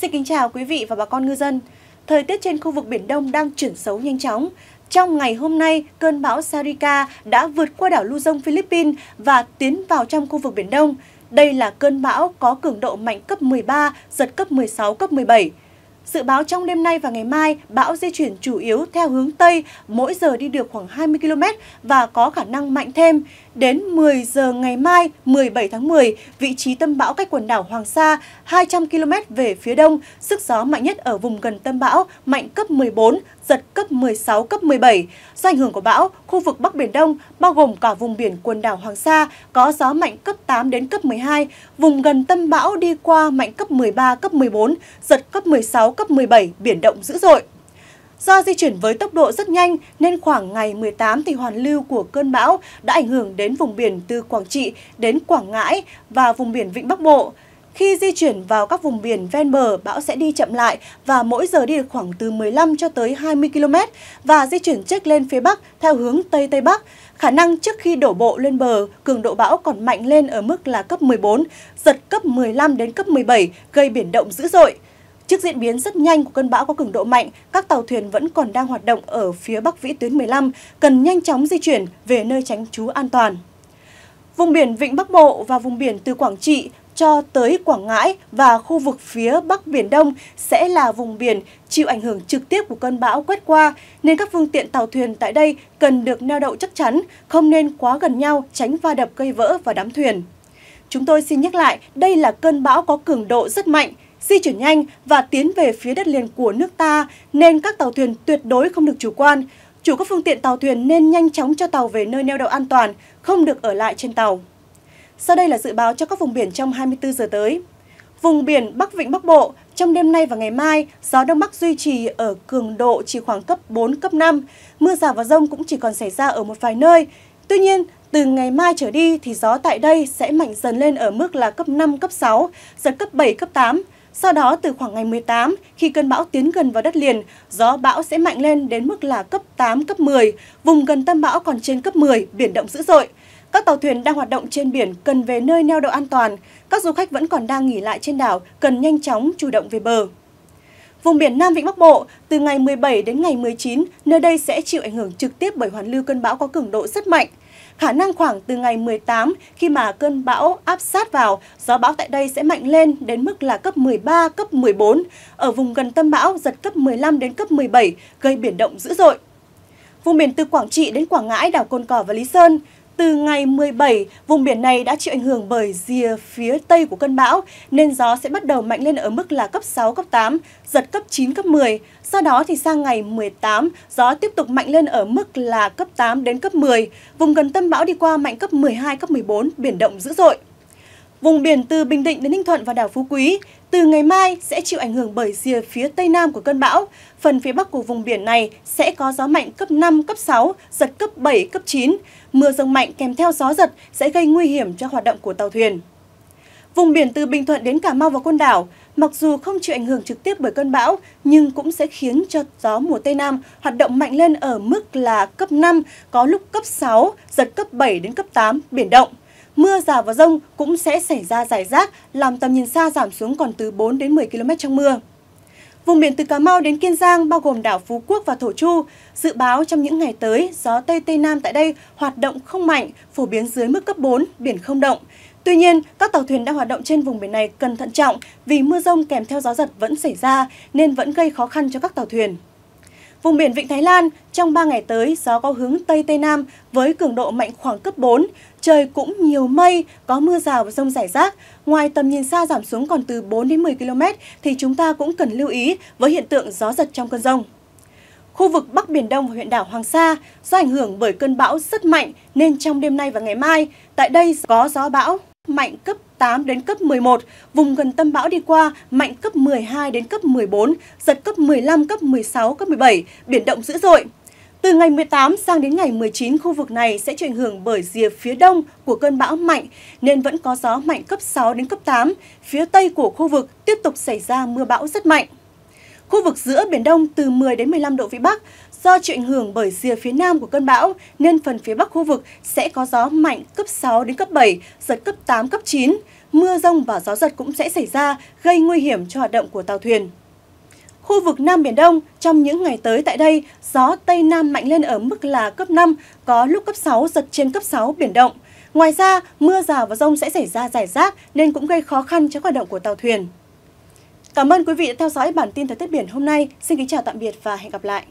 Xin kính chào quý vị và bà con ngư dân. Thời tiết trên khu vực Biển Đông đang chuyển xấu nhanh chóng. Trong ngày hôm nay, cơn bão Sarika đã vượt qua đảo Luzon, Philippines và tiến vào trong khu vực Biển Đông. Đây là cơn bão có cường độ mạnh cấp 13, giật cấp 16, cấp 17. Dự báo trong đêm nay và ngày mai, bão di chuyển chủ yếu theo hướng Tây, mỗi giờ đi được khoảng 20 km và có khả năng mạnh thêm. Đến 10 giờ ngày mai, 17 tháng 10, vị trí tâm bão cách quần đảo Hoàng Sa 200 km về phía đông, sức gió mạnh nhất ở vùng gần tâm bão mạnh cấp 14, giật cấp 16, cấp 17. Do ảnh hưởng của bão, khu vực Bắc Biển Đông, bao gồm cả vùng biển quần đảo Hoàng Sa, có gió mạnh cấp 8 đến cấp 12, vùng gần tâm bão đi qua mạnh cấp 13, cấp 14, giật cấp 16, cấp 17, biển động dữ dội. Do di chuyển với tốc độ rất nhanh nên khoảng ngày 18 thì hoàn lưu của cơn bão đã ảnh hưởng đến vùng biển từ Quảng Trị đến Quảng Ngãi và vùng biển Vịnh Bắc Bộ. Khi di chuyển vào các vùng biển ven bờ, bão sẽ đi chậm lại và mỗi giờ đi được khoảng từ 15 cho tới 20 km và di chuyển trước lên phía Bắc theo hướng Tây Tây Bắc. Khả năng trước khi đổ bộ lên bờ, cường độ bão còn mạnh lên ở mức là cấp 14, giật cấp 15 đến cấp 17, gây biển động dữ dội. Trước diễn biến rất nhanh của cơn bão có cường độ mạnh, các tàu thuyền vẫn còn đang hoạt động ở phía Bắc Vĩ tuyến 15, cần nhanh chóng di chuyển về nơi tránh trú an toàn. Vùng biển Vịnh Bắc Bộ và vùng biển từ Quảng Trị cho tới Quảng Ngãi và khu vực phía Bắc Biển Đông sẽ là vùng biển chịu ảnh hưởng trực tiếp của cơn bão quét qua, nên các phương tiện tàu thuyền tại đây cần được neo đậu chắc chắn, không nên quá gần nhau tránh va đập cây vỡ và đám thuyền. Chúng tôi xin nhắc lại, đây là cơn bão có cường độ rất mạnh, di chuyển nhanh và tiến về phía đất liền của nước ta nên các tàu thuyền tuyệt đối không được chủ quan. Chủ các phương tiện tàu thuyền nên nhanh chóng cho tàu về nơi neo đậu an toàn, không được ở lại trên tàu. Sau đây là dự báo cho các vùng biển trong 24 giờ tới. Vùng biển Bắc Vịnh Bắc Bộ, trong đêm nay và ngày mai, gió Đông Bắc duy trì ở cường độ chỉ khoảng cấp 4, cấp 5. Mưa rào và rông cũng chỉ còn xảy ra ở một vài nơi. Tuy nhiên, từ ngày mai trở đi thì gió tại đây sẽ mạnh dần lên ở mức là cấp 5, cấp 6, giật cấp 7, cấp 8. Sau đó, từ khoảng ngày 18, khi cơn bão tiến gần vào đất liền, gió bão sẽ mạnh lên đến mức là cấp 8, cấp 10. Vùng gần tâm bão còn trên cấp 10, biển động dữ dội. Các tàu thuyền đang hoạt động trên biển cần về nơi neo đậu an toàn. Các du khách vẫn còn đang nghỉ lại trên đảo, cần nhanh chóng chủ động về bờ. Vùng biển Nam Vịnh Bắc Bộ, từ ngày 17 đến ngày 19, nơi đây sẽ chịu ảnh hưởng trực tiếp bởi hoàn lưu cơn bão có cường độ rất mạnh. Khả năng khoảng từ ngày 18 khi mà cơn bão áp sát vào, gió bão tại đây sẽ mạnh lên đến mức là cấp 13, cấp 14. Ở vùng gần tâm bão giật cấp 15 đến cấp 17, gây biển động dữ dội. Vùng biển từ Quảng Trị đến Quảng Ngãi, đảo Côn Cỏ và Lý Sơn, từ ngày 17, vùng biển này đã chịu ảnh hưởng bởi rìa phía tây của cơn bão, nên gió sẽ bắt đầu mạnh lên ở mức là cấp 6, cấp 8, giật cấp 9, cấp 10. Sau đó thì sang ngày 18, gió tiếp tục mạnh lên ở mức là cấp 8 đến cấp 10. Vùng gần tâm bão đi qua mạnh cấp 12, cấp 14, biển động dữ dội. Vùng biển từ Bình Định đến Ninh Thuận và đảo Phú Quý từ ngày mai sẽ chịu ảnh hưởng bởi rìa phía tây nam của cơn bão. Phần phía bắc của vùng biển này sẽ có gió mạnh cấp 5, cấp 6, giật cấp 7, cấp 9. Mưa rông mạnh kèm theo gió giật sẽ gây nguy hiểm cho hoạt động của tàu thuyền. Vùng biển từ Bình Thuận đến Cà Mau và Côn Đảo, mặc dù không chịu ảnh hưởng trực tiếp bởi cơn bão, nhưng cũng sẽ khiến cho gió mùa Tây Nam hoạt động mạnh lên ở mức là cấp 5, có lúc cấp 6, giật cấp 7 đến cấp 8, biển động. Mưa rào và rông cũng sẽ xảy ra rải rác, làm tầm nhìn xa giảm xuống còn từ 4 đến 10 km trong mưa. Vùng biển từ Cà Mau đến Kiên Giang bao gồm đảo Phú Quốc và Thổ Chu, dự báo trong những ngày tới, gió Tây Tây Nam tại đây hoạt động không mạnh, phổ biến dưới mức cấp 4, biển không động. Tuy nhiên, các tàu thuyền đang hoạt động trên vùng biển này cần thận trọng vì mưa rông kèm theo gió giật vẫn xảy ra nên vẫn gây khó khăn cho các tàu thuyền. Vùng biển Vịnh Thái Lan, trong 3 ngày tới, gió có hướng Tây Tây Nam với cường độ mạnh khoảng cấp 4. Trời cũng nhiều mây, có mưa rào và rông rải rác. Ngoài tầm nhìn xa giảm xuống còn từ 4 đến 10 km thì chúng ta cũng cần lưu ý với hiện tượng gió giật trong cơn rông. Khu vực Bắc Biển Đông và huyện đảo Hoàng Sa do ảnh hưởng bởi cơn bão rất mạnh nên trong đêm nay và ngày mai, tại đây có gió bão mạnh cấp 8 đến cấp 11, vùng gần tâm bão đi qua mạnh cấp 12 đến cấp 14, giật cấp 15, cấp 16, cấp 17, biển động dữ dội. Từ ngày 18 sang đến ngày 19, khu vực này sẽ chịu ảnh hưởng bởi rìa phía đông của cơn bão mạnh, nên vẫn có gió mạnh cấp 6 đến cấp 8. Phía tây của khu vực tiếp tục xảy ra mưa bão rất mạnh. Khu vực giữa Biển Đông từ 10 đến 15 độ Vĩ Bắc, Do chịu ảnh hưởng bởi rìa phía nam của cơn bão nên phần phía bắc khu vực sẽ có gió mạnh cấp 6 đến cấp 7, giật cấp 8, cấp 9. Mưa rông và gió giật cũng sẽ xảy ra, gây nguy hiểm cho hoạt động của tàu thuyền. Khu vực Nam Biển Đông, trong những ngày tới tại đây, gió Tây Nam mạnh lên ở mức là cấp 5, có lúc cấp 6, giật trên cấp 6, biển động. Ngoài ra, mưa rào và rông sẽ xảy ra rải rác nên cũng gây khó khăn cho hoạt động của tàu thuyền. Cảm ơn quý vị đã theo dõi bản tin thời tiết biển hôm nay. Xin kính chào tạm biệt và hẹn gặp lại.